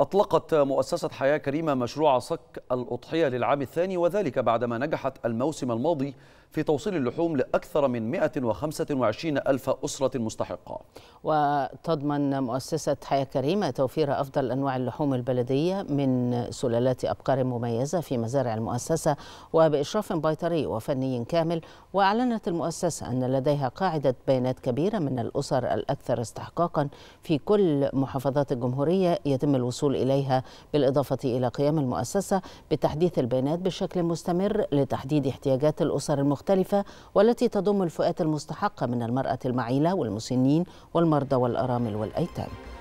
أطلقت مؤسسة حياة كريمة مشروع صك الأضحية للعام الثاني وذلك بعدما نجحت الموسم الماضي في توصيل اللحوم لأكثر من 125 ألف أسرة مستحقة وتضمن مؤسسة حياة كريمة توفير أفضل أنواع اللحوم البلدية من سلالات أبقار مميزة في مزارع المؤسسة وبإشراف بيطري وفني كامل وأعلنت المؤسسة أن لديها قاعدة بيانات كبيرة من الأسر الأكثر استحقاقا في كل محافظات الجمهورية يتم الوصول الوصول إليها بالإضافة إلى قيام المؤسسة بتحديث البيانات بشكل مستمر لتحديد احتياجات الأسر المختلفة والتي تضم الفئات المستحقة من المرأة المعيلة والمسنين والمرضى والأرامل والأيتام